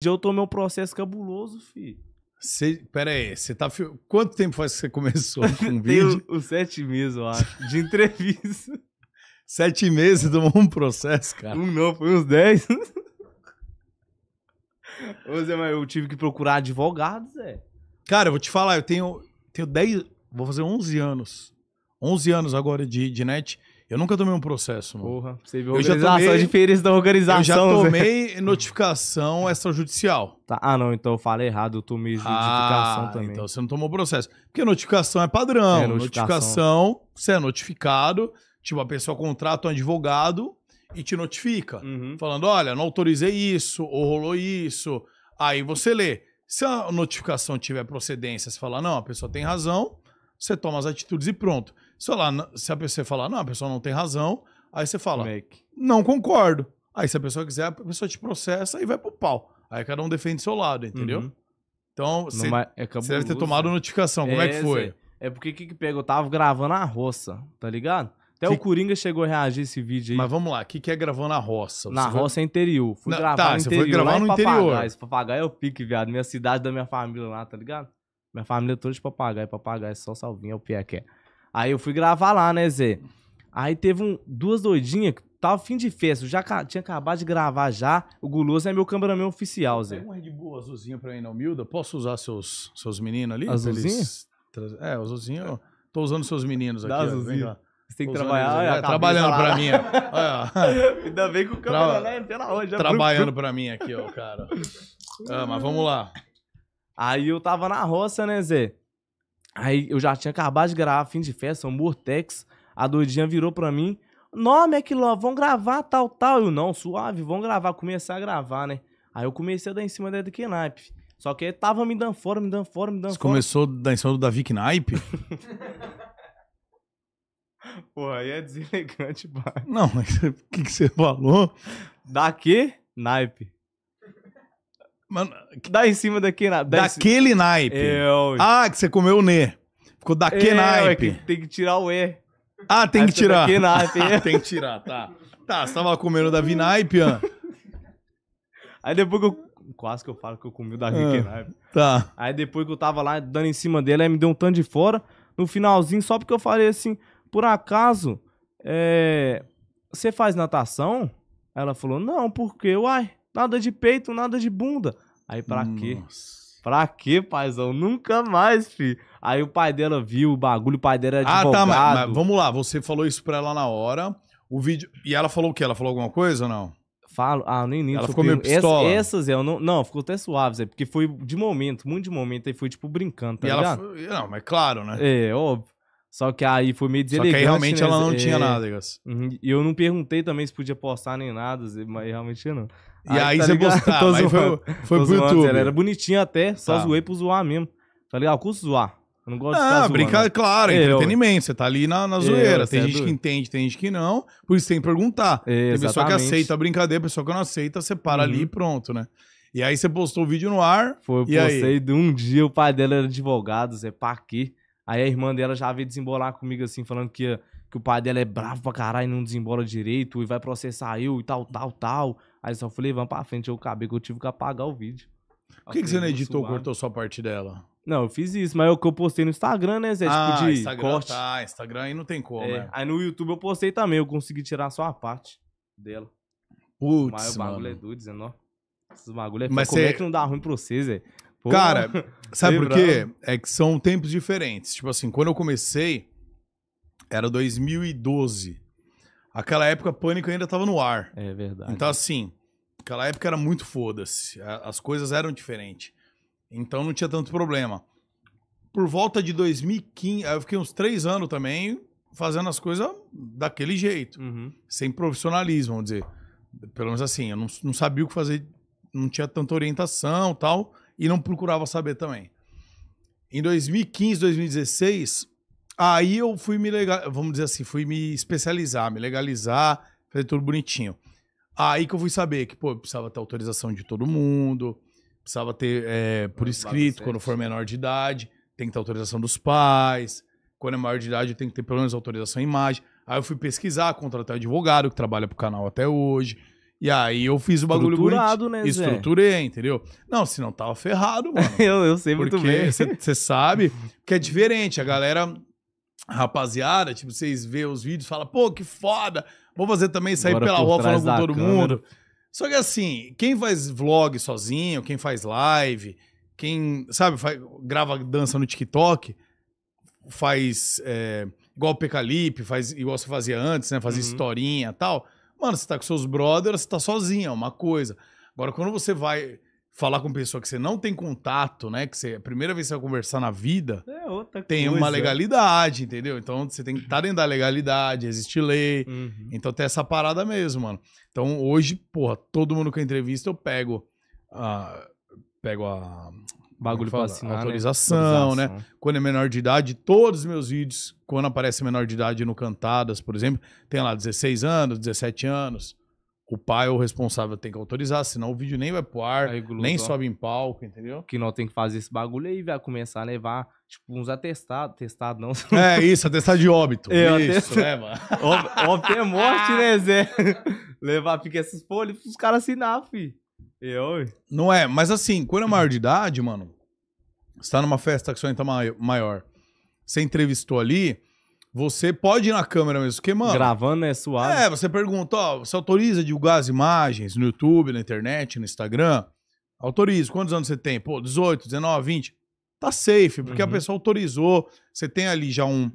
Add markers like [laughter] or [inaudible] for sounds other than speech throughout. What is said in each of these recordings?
dia eu tomei um processo cabuloso, fi Cê, pera aí, você tá. Quanto tempo faz que você começou [laughs] com vídeo? Os sete meses, eu acho, de entrevista. [laughs] sete meses tomou um processo, cara? Um não, foi uns dez. [laughs] Zé, mas eu tive que procurar advogados, Zé. Cara, eu vou te falar, eu tenho, tenho dez vou fazer onze anos. onze anos agora de, de net. Eu nunca tomei um processo, mano. Porra, você viu organização, eu tomei, a diferença da organização. Eu já tomei você... notificação extrajudicial. Tá, ah, não, então eu falei errado, eu tomei notificação ah, também. Então você não tomou processo. Porque notificação é padrão. É, notificação. notificação, você é notificado, tipo, a pessoa contrata um advogado e te notifica. Uhum. Falando, olha, não autorizei isso, ou rolou isso. Aí você lê. Se a notificação tiver procedência, você fala, não, a pessoa tem razão, você toma as atitudes e pronto se lá, se a pessoa falar, não, a pessoa não tem razão, aí você fala, Make. não concordo. Aí se a pessoa quiser, a pessoa te processa e vai pro pau. Aí cada um defende seu lado, entendeu? Uhum. Então, você, é deve ter tomado notificação. Como é, é que foi? É porque o que, que pega? Eu tava gravando a roça, tá ligado? Até que... o Coringa chegou a reagir esse vídeo aí. Mas vamos lá, o que, que é gravando a roça? Você na foi... roça é interior. Fui na... gravar tá, no interior. Você foi gravar no interior. Esse papagaio é o pique, viado. Minha cidade da minha família lá, tá ligado? Minha família é toda de papagaio. Papagaio é só salvinho, é o pique que é. Aí eu fui gravar lá, né, Zé? Aí teve um, duas doidinhas que tava fim de festa. Eu já tinha acabado de gravar já. O Guloso é meu cameraman oficial, Zé. Tem um Red Bull azulzinho pra mim na humilda. Posso usar seus, seus meninos ali? Azulzinho? eles É, azulzinho. Tô usando seus meninos aqui. ó. Você tem que trabalhar. olha, Vai, é, trabalhando cabeça pra mim. ó. Olha, [laughs] Ainda bem que o Tra- lá é lá hoje. Trabalhando pra mim aqui, ó, o cara. Ah, mas vamos lá. Aí eu tava na roça, né, Zé? Aí eu já tinha acabado de gravar Fim de Festa, um Tex. A doidinha virou pra mim. Nome é que vão gravar tal, tal. Eu não, suave, vão gravar. Começar a gravar, né? Aí eu comecei a dar em cima da que Só que tava me dando fora, me dando fora, me dando Você fora. começou dar em cima do Davi Knipe? [laughs] Pô, aí é deselegante, pai. Não, mas [laughs] o que, que você falou? Da que? Naipe. Mano, dá em cima daquele naipe. Daquele naipe. Eu... É, ah, que você comeu o Nê. Ficou daquele naipe. É, é que tem que tirar o E. É. Ah, tem que tirar. Daquele naipe. Ah, tem que tirar, tá. Tá, você tava comendo da Vinaipe, Aí depois que eu. Quase que eu falo que eu comi o Davi ah, Tá. Aí depois que eu tava lá dando em cima dele, aí me deu um tanto de fora. No finalzinho, só porque eu falei assim: por acaso, é... você faz natação? Ela falou: não, porque, uai nada de peito, nada de bunda. Aí pra Nossa. quê? Pra quê, paizão? Nunca mais, filho. Aí o pai dela viu o bagulho, o pai dela era advogado. Ah, tá, mas, mas vamos lá, você falou isso pra ela na hora. O vídeo. E ela falou o quê? Ela falou alguma coisa ou não? Falo. Ah, nem nem. Ela ficou meio pistola. Essa, essas, eu não. Não, ficou até suave, é porque foi de momento, muito de momento, aí foi tipo brincando, tá e ligado? Foi, não, mas claro, né? É, óbvio. Só que aí foi meio deselegante. Só que aí realmente né? ela não é... tinha nada, uhum, E eu não perguntei também se podia postar nem nada, mas realmente não. E aí, tá você gostava. [laughs] Aí ah, foi, foi pro YouTube. Era, era bonitinho até, só tá. zoei pro zoar mesmo. Tá legal Curso zoar. Eu não gosto ah, de zoar. brincar, zoando. claro, é, entretenimento. Você tá ali na, na zoeira. tem é gente que entende, tem gente que não. Por isso tem que perguntar. É, tem pessoa que aceita a brincadeira, pessoa que não aceita, você para uhum. ali e uhum. pronto, né? E aí você postou o vídeo no ar. Foi, eu e postei aí? de um dia, o pai dela era advogado, Zé quê? Aí a irmã dela já veio desembolar comigo assim, falando que, que o pai dela é bravo pra caralho, e não desembola direito, e vai processar eu e tal, tal, tal. Aí só falei, vamos pra frente, eu acabei que eu tive que apagar o vídeo. Por que, que você não editou, suado. cortou só a parte dela? Não, eu fiz isso, mas é o que eu postei no Instagram, né, Zé? Tipo ah, tipo de Instagram, corte. Tá, Instagram aí não tem como, é, né? Aí no YouTube eu postei também, eu consegui tirar só a parte dela. Putz, Mas o bagulho mano. é doido, Zé, ó. Esses bagulho é... Mas Como cê... é que não dá ruim pra você, Zé? Pô, Cara, [laughs] sabe por quê? É que são tempos diferentes. Tipo assim, quando eu comecei, era 2012. Aquela época, Pânico ainda tava no ar. É verdade. Então, assim, aquela época era muito foda-se. As coisas eram diferentes. Então não tinha tanto problema. Por volta de 2015, eu fiquei uns três anos também fazendo as coisas daquele jeito. Uhum. Sem profissionalismo, vamos dizer. Pelo menos assim, eu não, não sabia o que fazer, não tinha tanta orientação tal, e não procurava saber também. Em 2015, 2016, Aí eu fui me legal, vamos dizer assim, fui me especializar, me legalizar, fazer tudo bonitinho. Aí que eu fui saber que, pô, precisava ter autorização de todo mundo, precisava ter é, por escrito, quando for menor de idade, tem que ter autorização dos pais. Quando é maior de idade, tem que ter pelo menos autorização em imagem. Aí eu fui pesquisar, contratar um advogado que trabalha pro canal até hoje. E aí eu fiz o bagulho Estruturado, né, Zé? Estruturei, entendeu? Não, senão tava ferrado, mano. [laughs] eu, eu sei muito bem. Porque você sabe [laughs] que é diferente. A galera rapaziada, tipo, vocês vê os vídeos, fala, pô, que foda, vou fazer também sair Agora pela rua falando com todo câmera. mundo. Só que assim, quem faz vlog sozinho, quem faz live, quem, sabe, faz, grava dança no TikTok, faz é, igual o Pecalipe, faz igual você fazia antes, né? Fazia uhum. historinha e tal. Mano, você tá com seus brothers, você tá sozinho, é uma coisa. Agora, quando você vai falar com pessoa que você não tem contato, né? Que você, a primeira vez que você vai conversar na vida, é tem coisa. uma legalidade, entendeu? Então você tem que estar tá dentro da legalidade, existe lei. Uhum. Então tem essa parada mesmo, mano. Então hoje, porra, todo mundo que eu entrevisto, eu pego. pego a bagulho assinar, né? autorização, né? autorização, né? Quando é menor de idade, todos os meus vídeos, quando aparece menor de idade no Cantadas, por exemplo, tem lá 16 anos, 17 anos o pai ou o responsável tem que autorizar, senão o vídeo nem vai pro ar, aí, nem sobe em palco, entendeu? Que não tem que fazer esse bagulho aí, vai começar a levar, tipo, uns atestados, testado não. [laughs] É, isso, atestado de óbito. É, isso, atestado. né, mano? Óbito é morte, né, Zé? [laughs] levar, fica esses folhos pros caras assinar, fi. Eu... Não é, mas assim, quando é maior de idade, mano, você tá numa festa que sua renda tá maior, você entrevistou ali, você pode ir na câmera mesmo, porque, mano. Gravando é suave. É, você pergunta, ó, você autoriza divulgar as imagens no YouTube, na internet, no Instagram? Autoriza. Quantos anos você tem? Pô, 18, 19, 20. Tá safe, porque uhum. a pessoa autorizou. Você tem ali já um,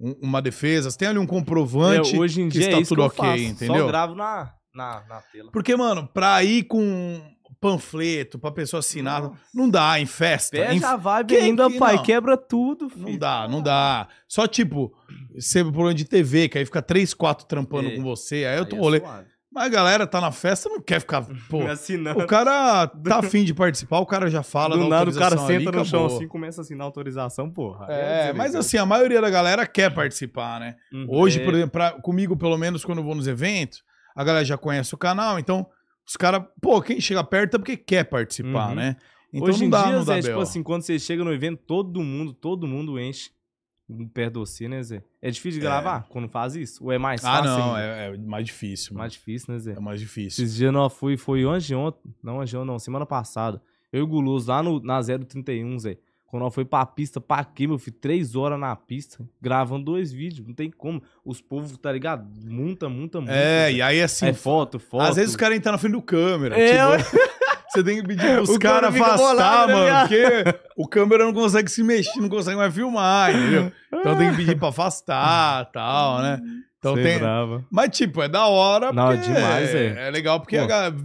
um uma defesa, você tem ali um comprovante hoje em dia está é tudo ok, entendeu? Só gravo na, na, na tela. Porque, mano, pra ir com panfleto pra pessoa assinar. Nossa. Não dá, em festa. em... vibe ainda, que... pai. Não. Quebra tudo, filho. Não dá, não dá. Só tipo, sempre problema de TV, que aí fica três, quatro trampando e... É. com você. Aí, eu tô olhando rolê. Mas a galera tá na festa, não quer ficar. [laughs] Pô, assinando. O cara tá [laughs] afim de participar, o cara já fala. Do nada o cara senta ali, no acabou. chão assim começa a assinar autorização, porra. É, é mas assim, a maioria da galera quer participar, né? Uhum. Hoje, é. por exemplo, pra, comigo, pelo menos, quando eu vou nos eventos, a galera já conhece o canal, então os caras, pô, quem chega perto é porque quer participar, uhum. né? Então Hoje não dá, em dia, não dá Zé, tipo assim, quando você chega no evento, todo mundo, todo mundo enche perto de você, né, Zé? É difícil de é. gravar quando faz isso? Ou é mais ah, fácil? Ah, não, é, é, mais difícil. Mano. Mais difícil, né, Zé? É mais difícil. Esse dia não fui, foi ontem de ontem, não hoje de ontem, não, semana passada. Eu e o Guloso lá no, na 031, Zé. Quando nós foi pra pista, pra quê, meu filho? Três horas na pista, gravando dois vídeos, não tem como. Os povos, tá ligado? Muita, muita, muita. É, cara. e aí assim. É foto, foto. Às vezes os caras entram na frente do câmera. É, tipo, [laughs] Você tem que pedir pros caras cara afastar, tá mano, porque o câmera não consegue se mexer, não consegue mais filmar, entendeu? Então tem que pedir pra afastar tal, né? Então Sei tem. É brava. Mas, tipo, é da hora. Não, é demais, é. É legal porque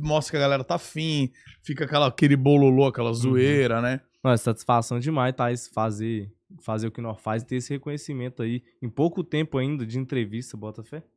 mostra que a galera tá afim, fica aquela, aquele bololô, aquela uhum. zoeira, uhum. né? Não, é satisfação demais, Thais, tá? fazer, fazer o que nós faz e ter esse reconhecimento aí em pouco tempo ainda de entrevista, bota fé.